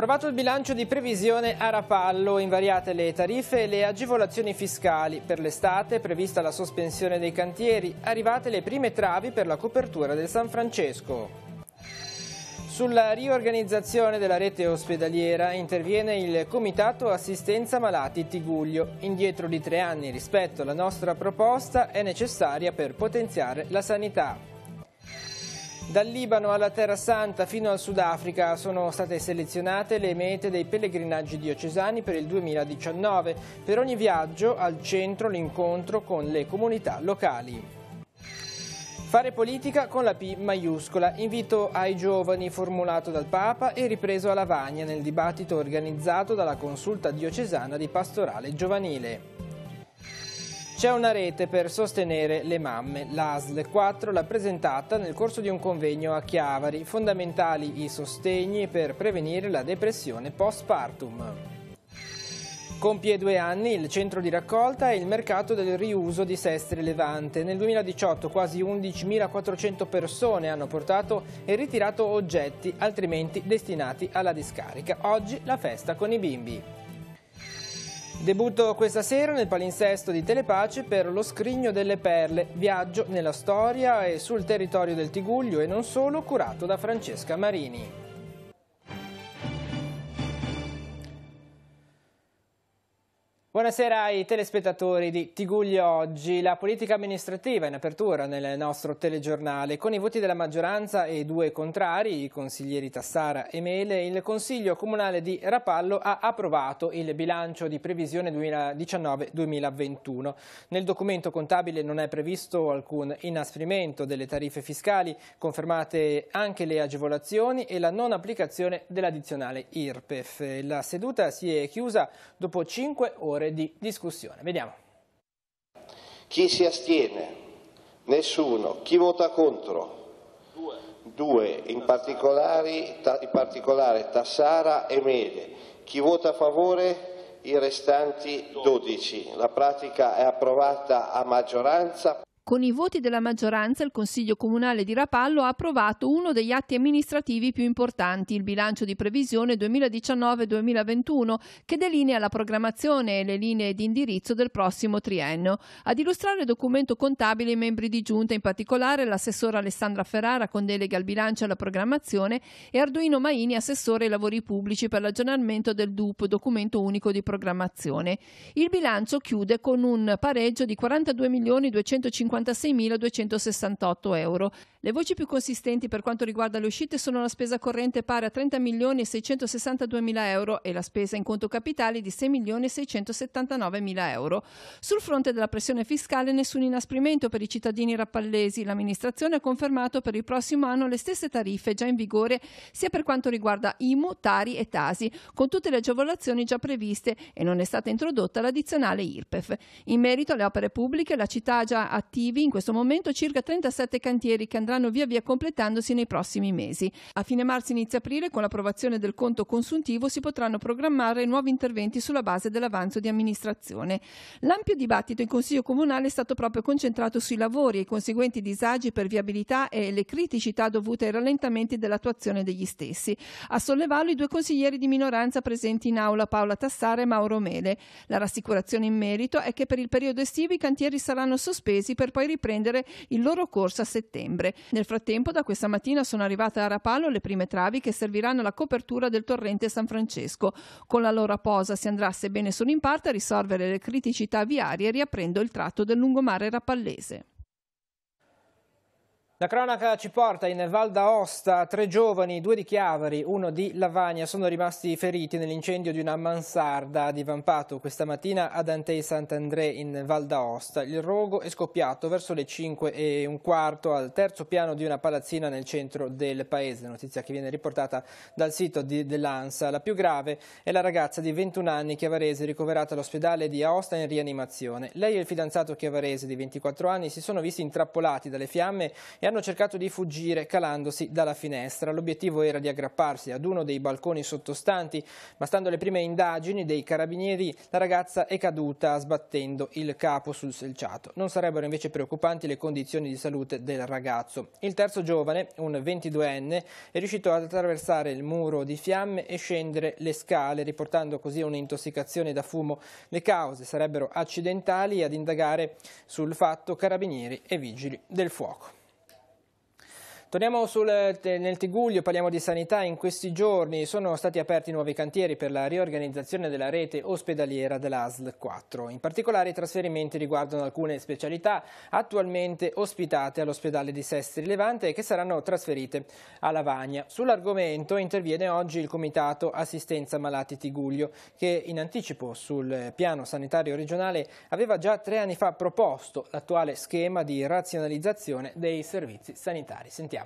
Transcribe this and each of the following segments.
Approvato il bilancio di previsione a Rapallo, invariate le tariffe e le agevolazioni fiscali. Per l'estate è prevista la sospensione dei cantieri, arrivate le prime travi per la copertura del San Francesco. Sulla riorganizzazione della rete ospedaliera interviene il Comitato Assistenza Malati Tiguglio. Indietro di tre anni rispetto alla nostra proposta è necessaria per potenziare la sanità. Dal Libano alla Terra Santa fino al Sudafrica sono state selezionate le mete dei pellegrinaggi diocesani per il 2019. Per ogni viaggio al centro l'incontro con le comunità locali. Fare politica con la P maiuscola, invito ai giovani formulato dal Papa e ripreso a Lavagna nel dibattito organizzato dalla consulta diocesana di pastorale giovanile. C'è una rete per sostenere le mamme. L'ASL 4 l'ha presentata nel corso di un convegno a Chiavari. Fondamentali i sostegni per prevenire la depressione postpartum. Compie due anni il centro di raccolta e il mercato del riuso di Sestri Levante. Nel 2018 quasi 11.400 persone hanno portato e ritirato oggetti altrimenti destinati alla discarica. Oggi la festa con i bimbi. Debutto questa sera nel palinsesto di Telepace per Lo scrigno delle perle, viaggio nella storia e sul territorio del Tiguglio e non solo, curato da Francesca Marini. Buonasera ai telespettatori di Tiguglio Oggi. La politica amministrativa è in apertura nel nostro telegiornale. Con i voti della maggioranza e due contrari, i consiglieri Tassara e Mele, il Consiglio Comunale di Rapallo ha approvato il bilancio di previsione 2019-2021. Nel documento contabile non è previsto alcun inasprimento delle tariffe fiscali, confermate anche le agevolazioni e la non applicazione dell'addizionale IRPEF. La seduta si è chiusa dopo 5 ore eh, di discussione. Vediamo. Chi si astiene? Nessuno. Chi vota contro? Due, in particolare, in particolare Tassara e Mede. Chi vota a favore? I restanti 12. La pratica è approvata a maggioranza. Con i voti della maggioranza il Consiglio Comunale di Rapallo ha approvato uno degli atti amministrativi più importanti, il bilancio di previsione 2019-2021, che delinea la programmazione e le linee di indirizzo del prossimo triennio. Ad illustrare il documento contabile i membri di giunta, in particolare l'assessora Alessandra Ferrara con delega al bilancio e alla programmazione e Arduino Maini, assessore ai lavori pubblici per l'aggiornamento del DUP, documento unico di programmazione. Il bilancio chiude con un pareggio di 42 milioni 250 56.268 euro. Le voci più consistenti per quanto riguarda le uscite sono la spesa corrente pari a 30.662.000 euro e la spesa in conto capitale di 6.679.000 euro. Sul fronte della pressione fiscale nessun inasprimento per i cittadini rappallesi. L'amministrazione ha confermato per il prossimo anno le stesse tariffe già in vigore sia per quanto riguarda IMU, Tari e Tasi, con tutte le agevolazioni già previste e non è stata introdotta l'addizionale IRPEF. In merito alle opere pubbliche, la città ha già attiva attivi in questo momento circa 37 cantieri che andranno via via completandosi nei prossimi mesi. A fine marzo inizio aprile, con l'approvazione del conto consuntivo, si potranno programmare nuovi interventi sulla base dell'avanzo di amministrazione. L'ampio dibattito in Consiglio Comunale è stato proprio concentrato sui lavori e i conseguenti disagi per viabilità e le criticità dovute ai rallentamenti dell'attuazione degli stessi. A sollevarlo i due consiglieri di minoranza presenti in aula Paola Tassare e Mauro Mele. La rassicurazione in merito è che per il periodo estivo i cantieri saranno sospesi per poi riprendere il loro corso a settembre. Nel frattempo, da questa mattina sono arrivate a Rapallo le prime travi che serviranno alla copertura del torrente San Francesco. Con la loro posa si andrà, sebbene solo in parte, a risolvere le criticità viarie riaprendo il tratto del lungomare rapallese. La cronaca ci porta in Val d'Aosta, tre giovani, due di Chiavari, uno di Lavagna, sono rimasti feriti nell'incendio di una mansarda divampato questa mattina ad Antei Sant'André in Val d'Aosta. Il rogo è scoppiato verso le 5 e un quarto al terzo piano di una palazzina nel centro del paese, notizia che viene riportata dal sito dell'ANSA. La più grave è la ragazza di 21 anni chiavarese ricoverata all'ospedale di Aosta in rianimazione. Lei e il fidanzato chiavarese di 24 anni si sono visti intrappolati dalle fiamme e hanno cercato di fuggire calandosi dalla finestra. L'obiettivo era di aggrapparsi ad uno dei balconi sottostanti, ma stando alle prime indagini dei carabinieri la ragazza è caduta sbattendo il capo sul selciato. Non sarebbero invece preoccupanti le condizioni di salute del ragazzo. Il terzo giovane, un 22enne, è riuscito ad attraversare il muro di fiamme e scendere le scale, riportando così un'intossicazione da fumo. Le cause sarebbero accidentali ad indagare sul fatto carabinieri e vigili del fuoco. Torniamo sul, nel Tiguglio, parliamo di sanità. In questi giorni sono stati aperti nuovi cantieri per la riorganizzazione della rete ospedaliera dell'ASL 4. In particolare i trasferimenti riguardano alcune specialità attualmente ospitate all'ospedale di Sestri Levante e che saranno trasferite a Lavagna. Sull'argomento interviene oggi il Comitato Assistenza Malati Tiguglio che in anticipo sul piano sanitario regionale aveva già tre anni fa proposto l'attuale schema di razionalizzazione dei servizi sanitari. Sentiamo.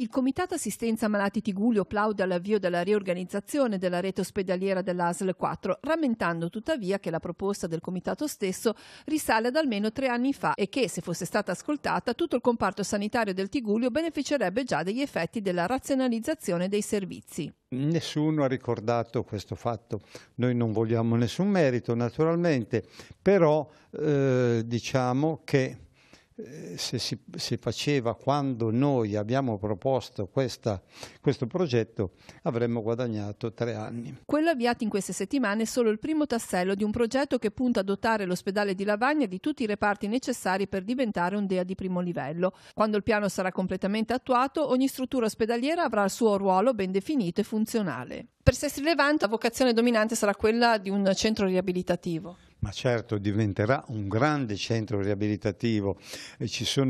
Il Comitato Assistenza Malati Tigulio plaude all'avvio della riorganizzazione della rete ospedaliera dell'ASL 4, rammentando tuttavia che la proposta del Comitato stesso risale ad almeno tre anni fa e che, se fosse stata ascoltata, tutto il comparto sanitario del Tigulio beneficerebbe già degli effetti della razionalizzazione dei servizi. Nessuno ha ricordato questo fatto, noi non vogliamo nessun merito naturalmente, però eh, diciamo che eh, se si, si, faceva quando noi abbiamo proposto questa, questo progetto, avremmo guadagnato tre anni. Quello avviato in queste settimane è solo il primo tassello di un progetto che punta a dotare l'ospedale di Lavagna di tutti i reparti necessari per diventare un DEA di primo livello. Quando il piano sarà completamente attuato, ogni struttura ospedaliera avrà il suo ruolo ben definito e funzionale. Per Sestri Levante, la vocazione dominante sarà quella di un centro riabilitativo ma certo diventerà un grande centro riabilitativo. c'è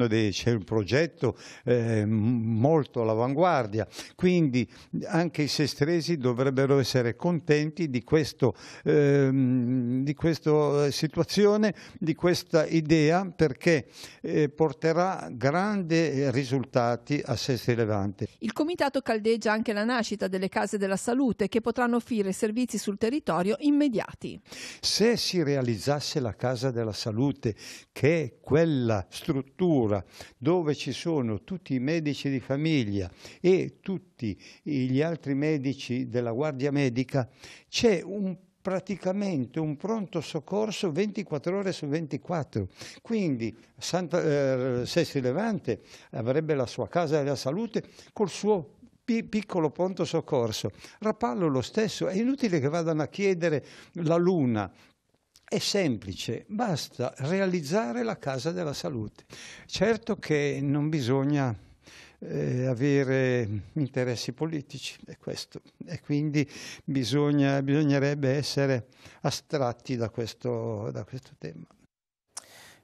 un progetto eh, molto all'avanguardia, quindi anche i sestresi dovrebbero essere contenti di, questo, ehm, eh, di questa situazione, di questa idea, perché eh, porterà grandi risultati a Sestri Levante. Il Comitato caldeggia anche la nascita delle case della salute che potranno offrire servizi sul territorio immediati. Se si realizzasse la Casa della Salute, che è quella struttura dove ci sono tutti i medici di famiglia e tutti gli altri medici della Guardia Medica, c'è un praticamente un pronto soccorso 24 ore su 24. Quindi Santa, eh, Sessi Levante avrebbe la sua casa della salute col suo piccolo pronto soccorso. Rapallo lo stesso, è inutile che vadano a chiedere la luna è semplice, basta realizzare la casa della salute. Certo che non bisogna eh, avere interessi politici, è questo, e quindi bisogna, bisognerebbe essere astratti da questo, da questo tema.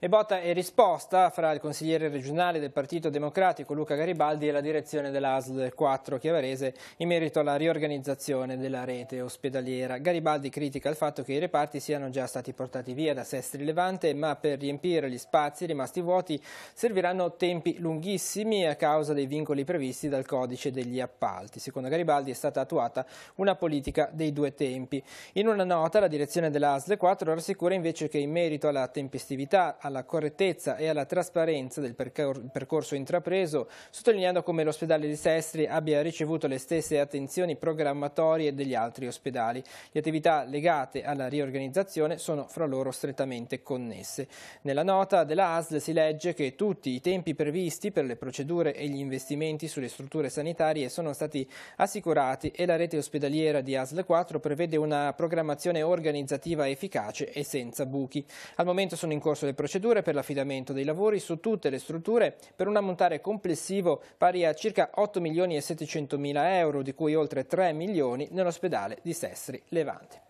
E botta e risposta fra il consigliere regionale del Partito Democratico Luca Garibaldi e la direzione dell'ASL 4 Chiavarese in merito alla riorganizzazione della rete ospedaliera. Garibaldi critica il fatto che i reparti siano già stati portati via da Sestri Levante, ma per riempire gli spazi rimasti vuoti serviranno tempi lunghissimi a causa dei vincoli previsti dal codice degli appalti. Secondo Garibaldi è stata attuata una politica dei due tempi. In una nota la direzione dell'ASL 4 rassicura invece che in merito alla tempestività, alla alla correttezza e alla trasparenza del percorso intrapreso, sottolineando come l'ospedale di Sestri abbia ricevuto le stesse attenzioni programmatorie degli altri ospedali. Le attività legate alla riorganizzazione sono fra loro strettamente connesse. Nella nota della ASL si legge che tutti i tempi previsti per le procedure e gli investimenti sulle strutture sanitarie sono stati assicurati e la rete ospedaliera di ASL 4 prevede una programmazione organizzativa efficace e senza buchi. Al momento sono in corso le procedure procedure per l'affidamento dei lavori su tutte le strutture per un ammontare complessivo pari a circa 8 milioni e 700 mila euro, di cui oltre 3 milioni nell'ospedale di Sestri Levante.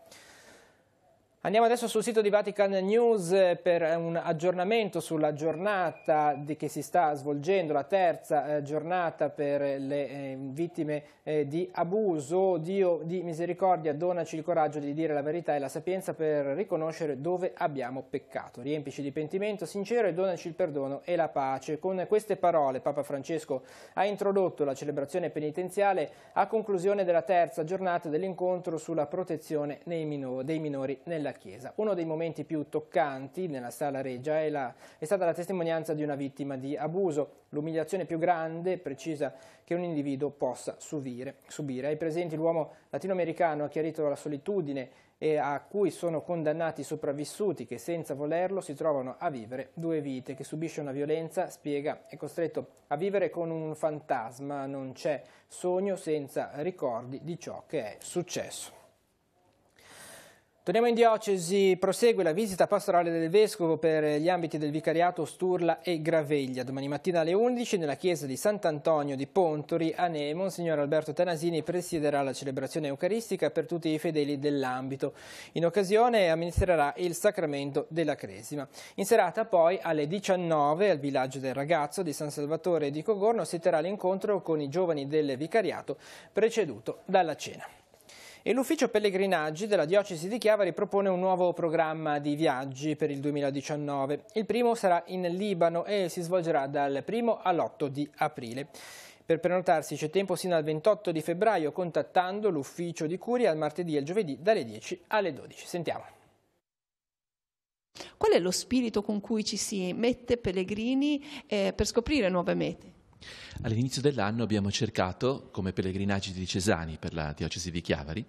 Andiamo adesso sul sito di Vatican News eh, per eh, un aggiornamento sulla giornata che si sta svolgendo, la terza eh, giornata per le vittime di abuso. Dio di misericordia, donaci il coraggio di dire la verità e la sapienza per riconoscere dove abbiamo peccato. Riempici di pentimento sincero e donaci il perdono e la pace. Con queste parole Papa Francesco ha introdotto la celebrazione penitenziale a conclusione della terza giornata dell'incontro sulla protezione dei minori nella Chiesa. Uno dei momenti più toccanti nella Sala Regia è, la, è stata la testimonianza di una vittima di abuso, l'umiliazione più grande, e precisa, che un individuo possa subire. subire. Ai presenti l'uomo latinoamericano ha chiarito la solitudine e a cui sono condannati i sopravvissuti che senza volerlo si trovano a vivere due vite, che subisce una violenza, spiega, è costretto a vivere con un fantasma, non c'è sogno senza ricordi di ciò che è successo. Torniamo in diocesi, prosegue la visita pastorale del Vescovo per gli ambiti del Vicariato Sturla e Graveglia. Domani mattina alle 11 nella chiesa di Sant'Antonio di Pontori a Nemo, signor Alberto Tanasini presiderà la celebrazione eucaristica per tutti i fedeli dell'ambito. In occasione amministrerà il sacramento della Cresima. In serata poi alle 19 al villaggio del ragazzo di San Salvatore di Cogorno si terrà l'incontro con i giovani del Vicariato preceduto dalla cena. E l'ufficio pellegrinaggi della diocesi di Chiavari propone un nuovo programma di viaggi per il 2019. Il primo sarà in Libano e si svolgerà dal 1 all'8 di aprile. Per prenotarsi c'è tempo sino al 28 di febbraio contattando l'ufficio di Curia al martedì e al giovedì dalle 10 alle 12. Sentiamo. Qual è lo spirito con cui ci si mette pellegrini eh, per scoprire nuove mete? All'inizio dell'anno abbiamo cercato, come pellegrinaggi di Cesani per la diocesi di Chiavari,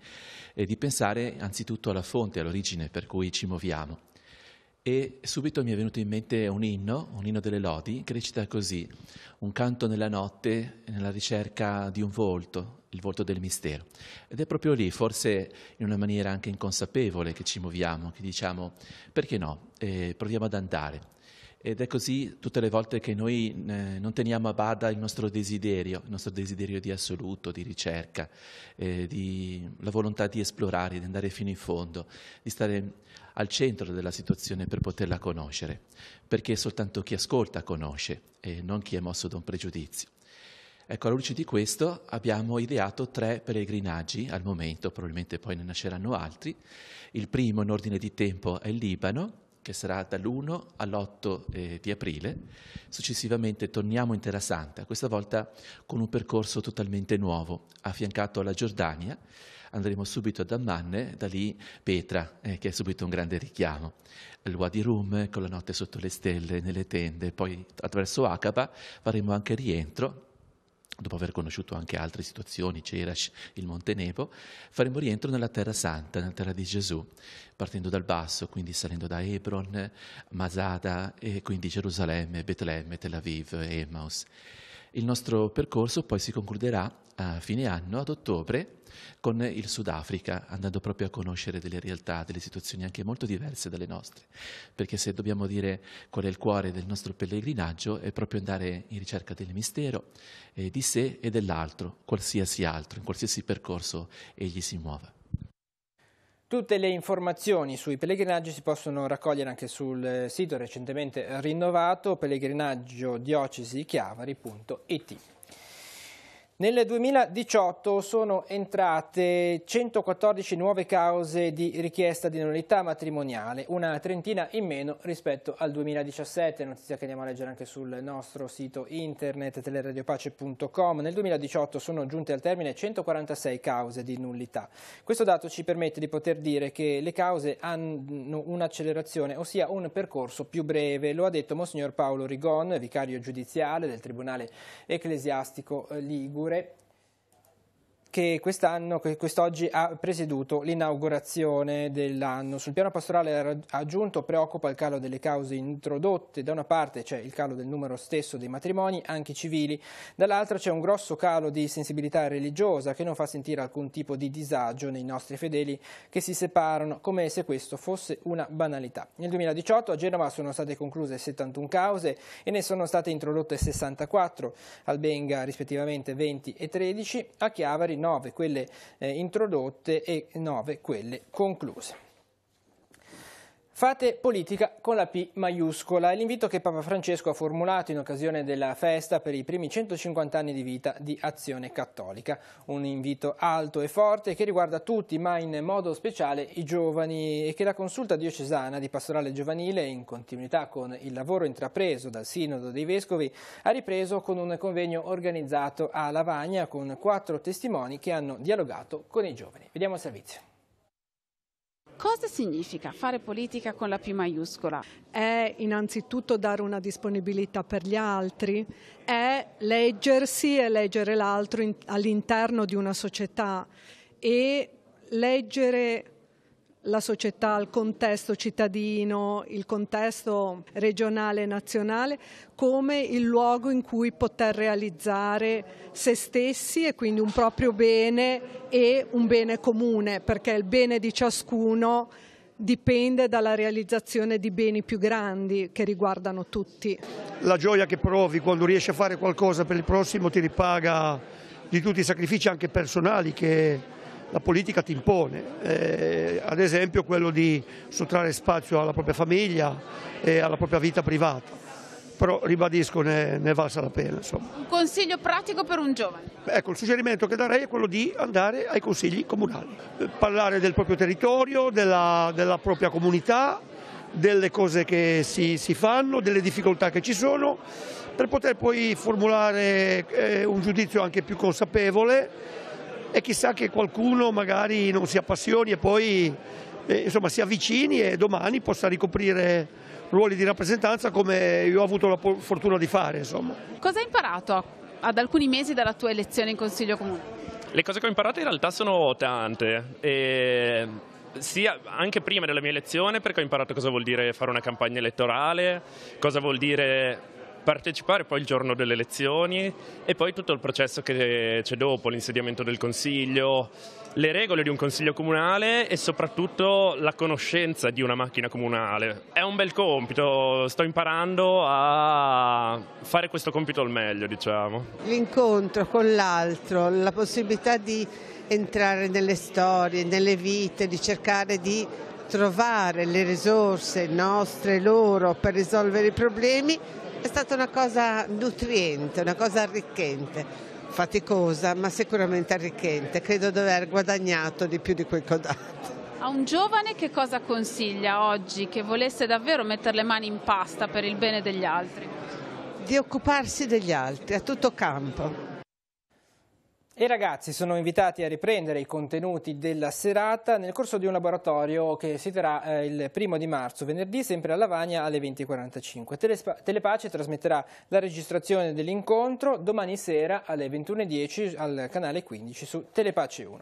eh, di pensare anzitutto alla fonte, all'origine per cui ci muoviamo. E subito mi è venuto in mente un inno, un inno delle lodi, che recita così, un canto nella notte nella ricerca di un volto, il volto del mistero. Ed è proprio lì, forse in una maniera anche inconsapevole, che ci muoviamo, che diciamo perché no, eh, proviamo ad andare. Ed è così tutte le volte che noi eh, non teniamo a bada il nostro desiderio, il nostro desiderio di assoluto, di ricerca, eh, di, la volontà di esplorare, di andare fino in fondo, di stare al centro della situazione per poterla conoscere, perché soltanto chi ascolta conosce e non chi è mosso da un pregiudizio. Ecco, alla luce di questo abbiamo ideato tre pellegrinaggi al momento, probabilmente poi ne nasceranno altri. Il primo in ordine di tempo è il Libano, che sarà dall'1 all'8 eh, di aprile. Successivamente torniamo in Terra Santa, questa volta con un percorso totalmente nuovo, affiancato alla Giordania. Andremo subito ad Ammanne, da lì Petra, eh, che è subito un grande richiamo, al Wadi Rum con la notte sotto le stelle, nelle tende, poi attraverso Aqaba faremo anche rientro dopo aver conosciuto anche altre situazioni, Cerash, il Montenegro, faremo rientro nella Terra Santa, nella Terra di Gesù, partendo dal basso, quindi salendo da Hebron, Masada e quindi Gerusalemme, Betlemme, Tel Aviv, Emmaus. Il nostro percorso poi si concluderà a eh, fine anno, ad ottobre, con il Sudafrica, andando proprio a conoscere delle realtà, delle situazioni anche molto diverse dalle nostre. Perché se dobbiamo dire qual è il cuore del nostro pellegrinaggio, è proprio andare in ricerca del mistero, eh, di sé e dell'altro, qualsiasi altro, in qualsiasi percorso egli si muova. Tutte le informazioni sui pellegrinaggi si possono raccogliere anche sul eh, sito recentemente rinnovato pellegrinaggio diocesi nel 2018 sono entrate 114 nuove cause di richiesta di nullità matrimoniale, una trentina in meno rispetto al 2017, notizia che andiamo a leggere anche sul nostro sito internet teleradiopace.com. Nel 2018 sono giunte al termine 146 cause di nullità. Questo dato ci permette di poter dire che le cause hanno un'accelerazione, ossia un percorso più breve, lo ha detto Monsignor Paolo Rigon, vicario giudiziale del Tribunale Ecclesiastico Ligure ore che quest'anno, quest'oggi ha presieduto l'inaugurazione dell'anno. Sul piano pastorale aggiunto preoccupa il calo delle cause introdotte, da una parte c'è cioè il calo del numero stesso dei matrimoni, anche civili, dall'altra c'è un grosso calo di sensibilità religiosa che non fa sentire alcun tipo di disagio nei nostri fedeli che si separano, come se questo fosse una banalità. Nel 2018 a Genova sono state concluse 71 cause e ne sono state introdotte 64, al Benga rispettivamente 20 e 13, a Chiavari 9 quelle eh, introdotte e 9 quelle concluse. Fate politica con la P maiuscola, è l'invito che Papa Francesco ha formulato in occasione della festa per i primi 150 anni di vita di Azione Cattolica. Un invito alto e forte che riguarda tutti, ma in modo speciale i giovani e che la consulta diocesana di pastorale giovanile, in continuità con il lavoro intrapreso dal Sinodo dei Vescovi, ha ripreso con un convegno organizzato a Lavagna con quattro testimoni che hanno dialogato con i giovani. Vediamo il servizio. Cosa significa fare politica con la P maiuscola? È innanzitutto dare una disponibilità per gli altri, è leggersi e leggere l'altro all'interno di una società e leggere la società, il contesto cittadino, il contesto regionale e nazionale come il luogo in cui poter realizzare se stessi e quindi un proprio bene e un bene comune, perché il bene di ciascuno dipende dalla realizzazione di beni più grandi che riguardano tutti. La gioia che provi quando riesci a fare qualcosa per il prossimo ti ripaga di tutti i sacrifici anche personali che la politica ti impone, eh, ad esempio quello di sottrarre spazio alla propria famiglia e alla propria vita privata. Però ribadisco, ne, ne valsa la pena. Insomma. Un consiglio pratico per un giovane? Ecco, il suggerimento che darei è quello di andare ai consigli comunali, eh, parlare del proprio territorio, della, della propria comunità, delle cose che si, si, fanno, delle difficoltà che ci sono, per poter poi formulare eh, un giudizio anche più consapevole e chissà che qualcuno magari non si appassioni e poi eh, insomma, si avvicini e domani possa ricoprire ruoli di rappresentanza come io ho avuto la fortuna di fare. Insomma. Cosa hai imparato ad alcuni mesi dalla tua elezione in Consiglio Comune? Le cose che ho imparato in realtà sono tante. E sia anche prima della mia elezione perché ho imparato cosa vuol dire fare una campagna elettorale, cosa vuol dire partecipare poi il giorno delle elezioni e poi tutto il processo che c'è dopo, l'insediamento del Consiglio, le regole di un Consiglio comunale e soprattutto la conoscenza di una macchina comunale. È un bel compito, sto imparando a fare questo compito al meglio, diciamo. L'incontro con l'altro, la possibilità di entrare nelle storie, nelle vite, di cercare di trovare le risorse nostre, e loro, per risolvere i problemi è stata una cosa nutriente, una cosa arricchente faticosa ma sicuramente arricchente, credo di aver guadagnato di più di quel che ho dato. A un giovane che cosa consiglia oggi che volesse davvero mettere le mani in pasta per il bene degli altri? Di occuparsi degli altri a tutto campo, i ragazzi sono invitati a riprendere i contenuti della serata nel corso di un laboratorio che si terrà eh, il primo di marzo, venerdì, sempre a Lavagna alle 20.45. Telepace trasmetterà la registrazione dell'incontro domani sera alle 21.10 al canale 15 su Telepace 1.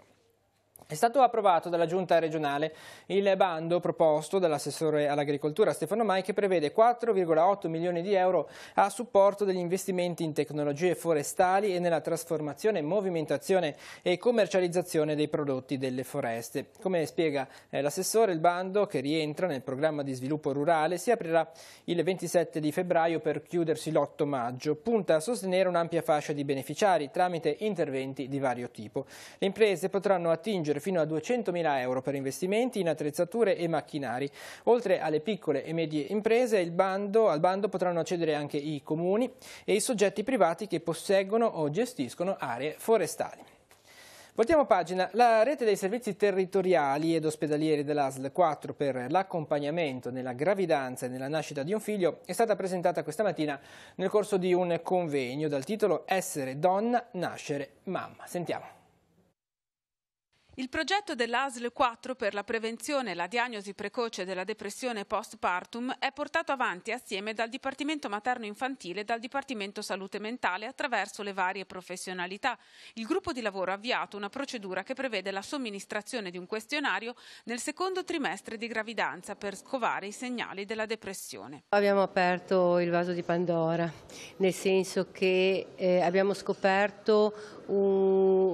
È stato approvato dalla Giunta regionale il bando proposto dall'assessore all'agricoltura Stefano Mai che prevede 4,8 milioni di euro a supporto degli investimenti in tecnologie forestali e nella trasformazione, movimentazione e commercializzazione dei prodotti delle foreste. Come spiega eh, l'assessore, il bando che rientra nel programma di sviluppo rurale si aprirà il 27 di febbraio per chiudersi l'8 maggio. Punta a sostenere un'ampia fascia di beneficiari tramite interventi di vario tipo. Le imprese potranno attingere aggiungere fino a 200.000 euro per investimenti in attrezzature e macchinari. Oltre alle piccole e medie imprese, bando, al bando potranno accedere anche i comuni e i soggetti privati che posseggono o gestiscono aree forestali. Voltiamo pagina. La rete dei servizi territoriali ed ospedalieri dell'ASL 4 per l'accompagnamento nella gravidanza e nella nascita di un figlio è stata presentata questa mattina nel corso di un convegno dal titolo Essere donna, nascere mamma. Sentiamo. Il progetto dell'ASL 4 per la prevenzione e la diagnosi precoce della depressione postpartum è portato avanti assieme dal Dipartimento Materno-Infantile e dal Dipartimento Salute Mentale attraverso le varie professionalità. Il gruppo di lavoro ha avviato una procedura che prevede la somministrazione di un questionario nel secondo trimestre di gravidanza per scovare i segnali della depressione. Abbiamo aperto il vaso di Pandora, nel senso che eh, abbiamo scoperto un,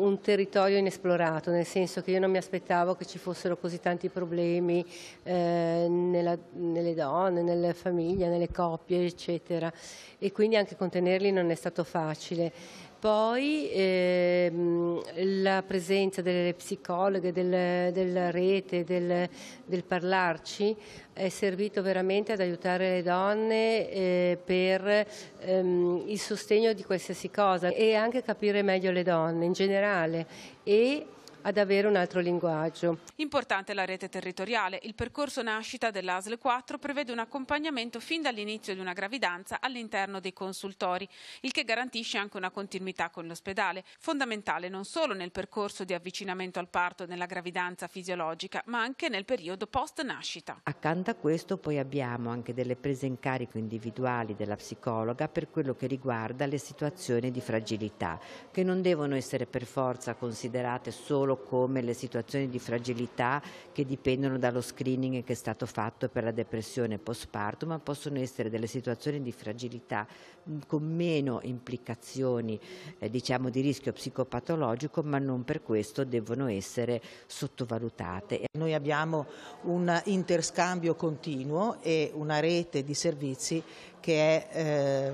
un territorio inesplorato, nel senso senso che io non mi aspettavo che ci fossero così tanti problemi eh, nella, nelle donne, nelle famiglie, nelle coppie, eccetera. E quindi anche contenerli non è stato facile. Poi ehm, la presenza delle psicologhe, del, della rete, del, del, parlarci è servito veramente ad aiutare le donne eh, per ehm, il sostegno di qualsiasi cosa e anche capire meglio le donne in generale e ad avere un altro linguaggio. Importante la rete territoriale. Il percorso nascita dell'ASL 4 prevede un accompagnamento fin dall'inizio di una gravidanza all'interno dei consultori, il che garantisce anche una continuità con l'ospedale, fondamentale non solo nel percorso di avvicinamento al parto nella gravidanza fisiologica, ma anche nel periodo post nascita. Accanto a questo poi abbiamo anche delle prese in carico individuali della psicologa per quello che riguarda le situazioni di fragilità, che non devono essere per forza considerate solo solo come le situazioni di fragilità che dipendono dallo screening che è stato fatto per la depressione postpartum, ma possono essere delle situazioni di fragilità mm, con meno implicazioni eh, diciamo di rischio psicopatologico, ma non per questo devono essere sottovalutate. Noi abbiamo un interscambio continuo e una rete di servizi che è eh,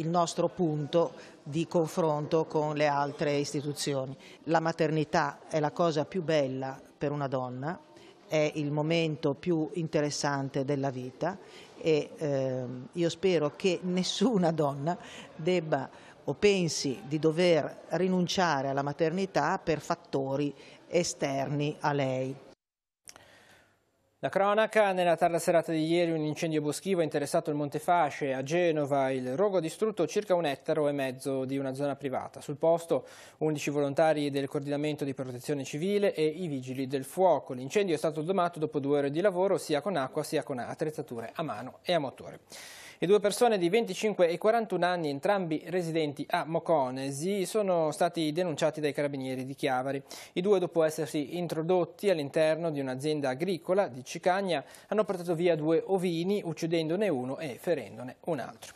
il nostro punto di confronto con le altre istituzioni. La maternità è la cosa più bella per una donna, è il momento più interessante della vita e eh, io spero che nessuna donna debba o pensi di dover rinunciare alla maternità per fattori esterni a lei. La cronaca, nella tarda serata di ieri un incendio boschivo ha interessato il Montefasce a Genova, il rogo ha distrutto circa un ettaro e mezzo di una zona privata. Sul posto 11 volontari del coordinamento di protezione civile e i vigili del fuoco. L'incendio è stato domato dopo due ore di lavoro sia con acqua sia con attrezzature a mano e a motore. Le due persone di 25 e 41 anni, entrambi residenti a Moconesi, sono stati denunciati dai carabinieri di Chiavari. I due, dopo essersi introdotti all'interno di un'azienda agricola di Cicagna, hanno portato via due ovini, uccidendone uno e ferendone un altro.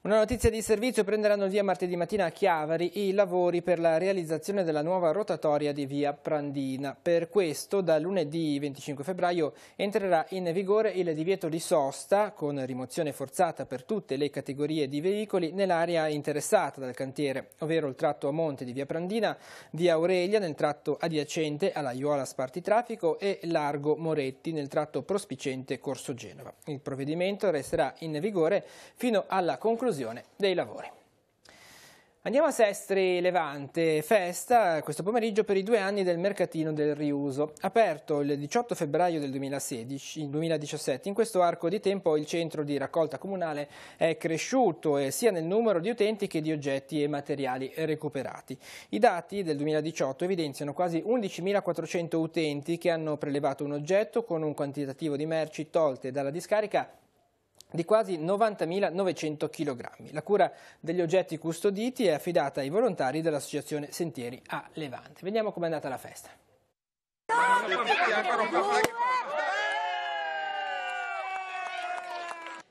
Una notizia di servizio prenderanno il via martedì mattina a Chiavari i lavori per la realizzazione della nuova rotatoria di via Prandina. Per questo da lunedì 25 febbraio entrerà in vigore il divieto di sosta con rimozione forzata per tutte le categorie di veicoli nell'area interessata dal cantiere, ovvero il tratto a monte di via Prandina, via Aurelia nel tratto adiacente alla Iola Traffico e Largo Moretti nel tratto prospicente Corso Genova. Il provvedimento resterà in vigore fino alla conclusione conclusione dei lavori. Andiamo a Sestri Levante, festa questo pomeriggio per i due anni del mercatino del riuso. Aperto il 18 febbraio del 2016, 2017, in questo arco di tempo il centro di raccolta comunale è cresciuto eh, sia nel numero di utenti che di oggetti e materiali recuperati. I dati del 2018 evidenziano quasi 11.400 utenti che hanno prelevato un oggetto con un quantitativo di merci tolte dalla discarica di quasi 90.900 kg. La cura degli oggetti custoditi è affidata ai volontari dell'associazione Sentieri a Levante. Vediamo com'è andata la festa.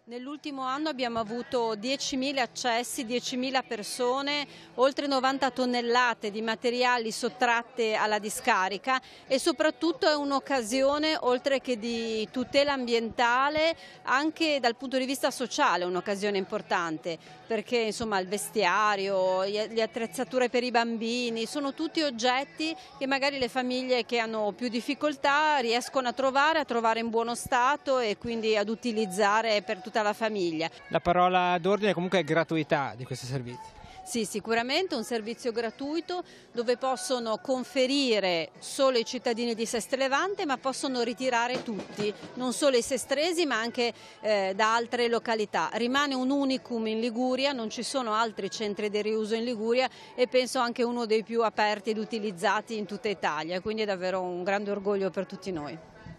Nell'ultimo anno abbiamo avuto 10.000 accessi, 10.000 persone, oltre 90 tonnellate di materiali sottratte alla discarica e soprattutto è un'occasione, oltre che di tutela ambientale, anche dal punto di vista sociale un'occasione importante, perché insomma il vestiario, le attrezzature per i bambini, sono tutti oggetti che magari le famiglie che hanno più difficoltà riescono a trovare, a trovare in buono stato e quindi ad utilizzare per tutta tutta la famiglia. La parola d'ordine comunque è gratuità di questi servizi. Sì, sicuramente un servizio gratuito dove possono conferire solo i cittadini di Sestre Levante ma possono ritirare tutti, non solo i sestresi ma anche eh, da altre località. Rimane un unicum in Liguria, non ci sono altri centri di riuso in Liguria e penso anche uno dei più aperti ed utilizzati in tutta Italia, quindi è davvero un grande orgoglio per tutti noi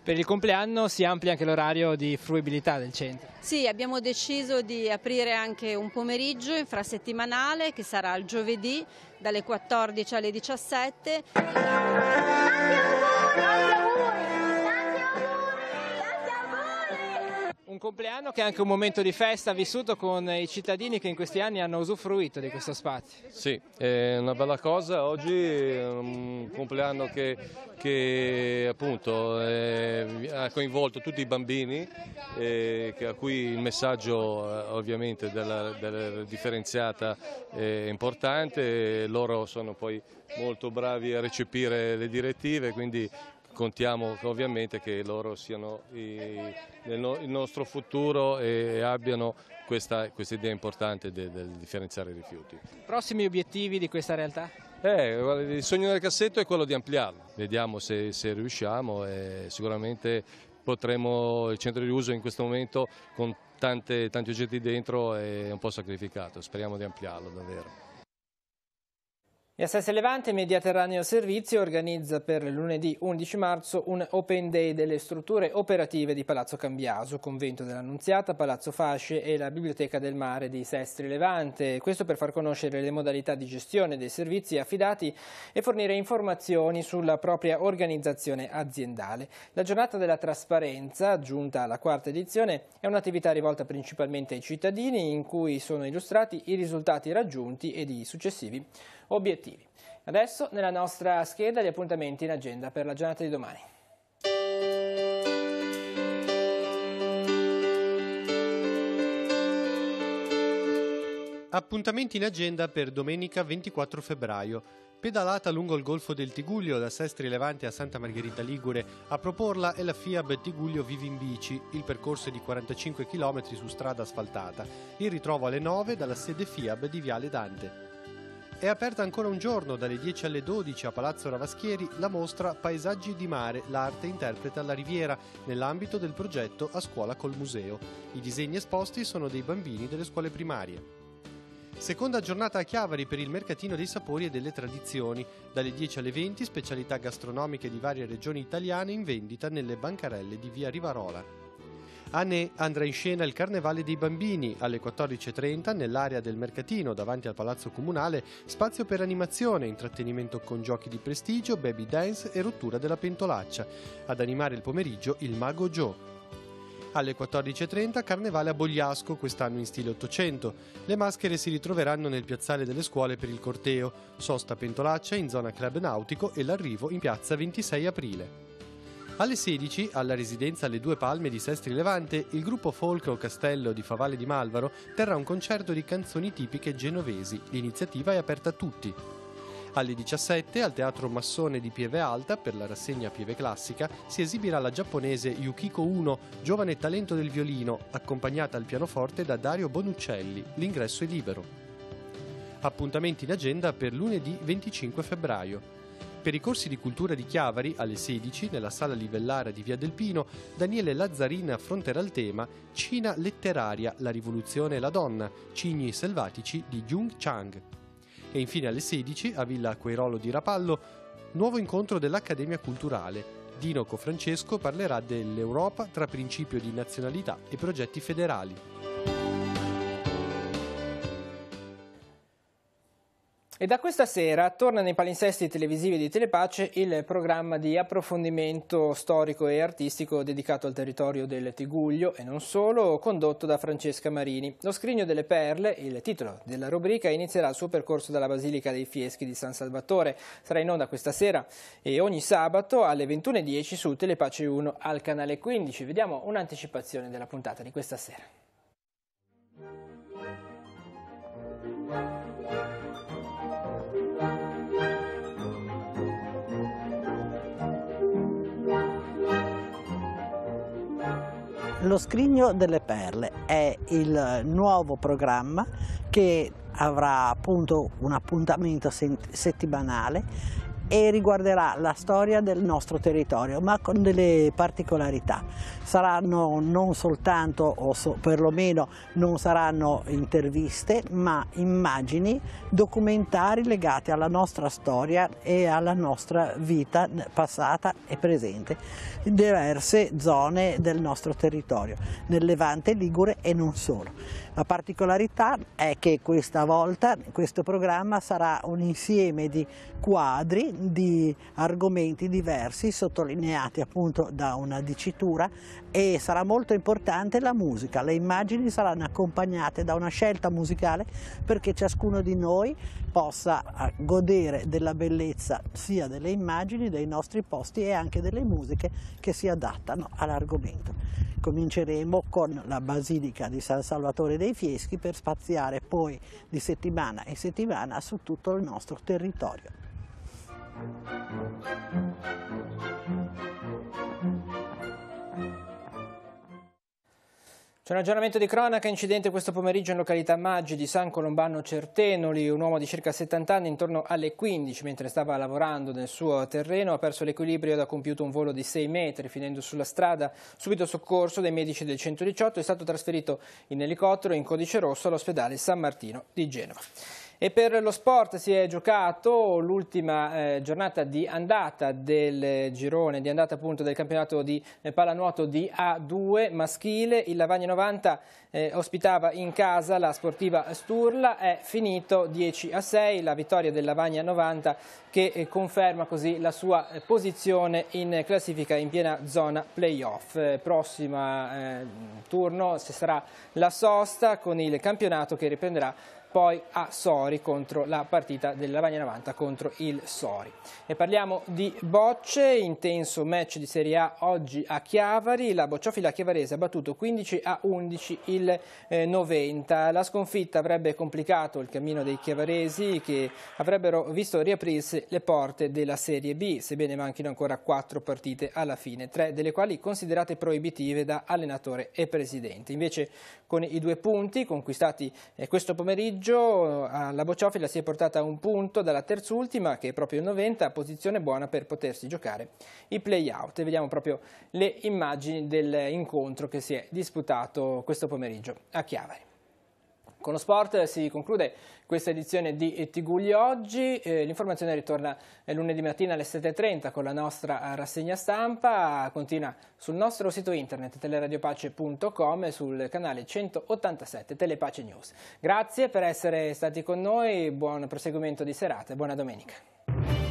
per il compleanno si amplia anche l'orario di fruibilità del centro. Sì, abbiamo deciso di aprire anche un pomeriggio infrasettimanale che sarà il giovedì dalle 14 alle 17. un compleanno che è anche un momento di festa vissuto con i cittadini che in questi anni hanno usufruito di questo spazio. Sì, è una bella cosa, oggi è un compleanno che, che appunto, eh, ha coinvolto tutti i bambini eh, a cui il messaggio eh, ovviamente della, della differenziata è importante, loro sono poi molto bravi a recepire le direttive, quindi contiamo ovviamente che loro siano i, il nostro futuro e abbiano questa, questa idea importante del de differenziare i rifiuti. Prossimi obiettivi di questa realtà? Eh, il sogno del cassetto è quello di ampliarlo, vediamo se, se riusciamo e sicuramente potremo, il centro di uso in questo momento con tante, tanti oggetti dentro è un po' sacrificato, speriamo di ampliarlo davvero. E SS Levante Mediterraneo Servizio organizza per lunedì 11 marzo un Open Day delle strutture operative di Palazzo Cambiaso, Convento dell'Annunziata, Palazzo Fasce e la Biblioteca del Mare di Sestri Levante. Questo per far conoscere le modalità di gestione dei servizi affidati e fornire informazioni sulla propria organizzazione aziendale. La giornata della trasparenza, giunta alla quarta edizione, è un'attività rivolta principalmente ai cittadini in cui sono illustrati i risultati raggiunti ed i successivi obiettivi. Adesso nella nostra scheda gli appuntamenti in agenda per la giornata di domani. Appuntamenti in agenda per domenica 24 febbraio. Pedalata lungo il Golfo del Tiguglio da Sestri Levante a Santa Margherita Ligure. A proporla è la FIAB Tiguglio Vivi in Bici. Il percorso è di 45 km su strada asfaltata. Il ritrovo alle 9 dalla sede FIAB di Viale Dante. È aperta ancora un giorno dalle 10 alle 12 a Palazzo Ravaschieri la mostra Paesaggi di mare, l'arte interpreta la riviera, nell'ambito del progetto A scuola col museo. I disegni esposti sono dei bambini delle scuole primarie. Seconda giornata a Chiavari per il mercatino dei sapori e delle tradizioni. Dalle 10 alle 20 specialità gastronomiche di varie regioni italiane in vendita nelle bancarelle di via Rivarola. Anne andrà in scena il Carnevale dei Bambini alle 14.30 nell'area del Mercatino davanti al Palazzo Comunale, spazio per animazione, intrattenimento con giochi di prestigio, baby dance e rottura della pentolaccia. Ad animare il pomeriggio il Mago Joe. Alle 14.30 Carnevale a Bogliasco, quest'anno in stile 800. Le maschere si ritroveranno nel piazzale delle scuole per il corteo, sosta pentolaccia in zona club nautico e l'arrivo in piazza 26 aprile. Alle 16, alla residenza Alle Due Palme di Sestri Levante, il gruppo Folco Castello di Favale di Malvaro terrà un concerto di canzoni tipiche genovesi. L'iniziativa è aperta a tutti. Alle 17, al Teatro Massone di Pieve Alta, per la rassegna Pieve Classica, si esibirà la giapponese Yukiko Uno, giovane talento del violino, accompagnata al pianoforte da Dario Bonuccelli. L'ingresso è libero. Appuntamenti in agenda per lunedì 25 febbraio. Per i corsi di cultura di Chiavari, alle 16, nella sala livellare di Via del Pino, Daniele Lazzarini affronterà il tema Cina letteraria, la rivoluzione e la donna, cigni selvatici di Jung Chang. E infine alle 16, a Villa Queirolo di Rapallo, nuovo incontro dell'Accademia Culturale. Dino Cofrancesco parlerà dell'Europa tra principio di nazionalità e progetti federali. E da questa sera torna nei palinsesti televisivi di Telepace il programma di approfondimento storico e artistico dedicato al territorio del Tiguglio e non solo, condotto da Francesca Marini. Lo scrigno delle perle, il titolo della rubrica, inizierà il suo percorso dalla Basilica dei Fieschi di San Salvatore. Sarà in onda questa sera e ogni sabato alle 21.10 su Telepace 1 al canale 15. Vediamo un'anticipazione della puntata di questa sera. Lo Scrigno delle Perle è il nuovo programma che avrà appunto un appuntamento settimanale e riguarderà la storia del nostro territorio, ma con delle particolarità. Saranno non soltanto, o so, perlomeno non saranno interviste, ma immagini, documentari legati alla nostra storia e alla nostra vita passata e presente in diverse zone del nostro territorio, nel Levante Ligure e non solo. La particolarità è che questa volta questo programma sarà un insieme di quadri, di argomenti diversi, sottolineati appunto da una dicitura e sarà molto importante la musica. Le immagini saranno accompagnate da una scelta musicale perché ciascuno di noi possa eh, godere della bellezza sia delle immagini, dei nostri posti e anche delle musiche che si adattano all'argomento. Cominceremo con la Basilica di San Salvatore dei i fieschi per spaziare poi di settimana in settimana su tutto il nostro territorio. C'è un aggiornamento di cronaca, incidente questo pomeriggio in località Maggi di San Colombano Certenoli, un uomo di circa 70 anni intorno alle 15 mentre stava lavorando nel suo terreno ha perso l'equilibrio ed ha compiuto un volo di 6 metri finendo sulla strada, subito soccorso dai medici del 118 è stato trasferito in elicottero in codice rosso all'ospedale San Martino di Genova. E per lo sport si è giocato l'ultima eh, giornata di andata del girone, di andata appunto del campionato di eh, pallanuoto di A2 maschile. Il Lavagna 90 eh, ospitava in casa la sportiva Sturla, è finito 10 a 6, la vittoria del Lavagna 90 che eh, conferma così la sua eh, posizione in classifica in piena zona playoff. Eh, Prossimo turno ci sarà la sosta con il campionato che riprenderà poi a Sori contro la partita della Lavagna 90 contro il Sori. E parliamo di bocce, intenso match di Serie A oggi a Chiavari, la bocciofila chiavarese ha battuto 15 a 11 il eh, 90. La sconfitta avrebbe complicato il cammino dei chiavaresi che avrebbero visto riaprirsi le porte della Serie B, sebbene manchino ancora 4 partite alla fine, 3 delle quali considerate proibitive da allenatore e presidente. Invece con i due punti conquistati eh, questo pomeriggio pareggio, eh, la Bocciofila si è portata a un punto dalla terzultima, che è proprio il 90, posizione buona per potersi giocare i playout E vediamo proprio le immagini dell'incontro che si è disputato questo pomeriggio a Chiavari. Con lo sport si conclude questa edizione di Tigugli oggi, eh, l'informazione ritorna eh, lunedì mattina alle 7.30 con la nostra eh, rassegna stampa, continua sul nostro sito internet teleradiopace.com e sul canale 187 Telepace News. Grazie per essere stati con noi, buon proseguimento di serata e buona domenica.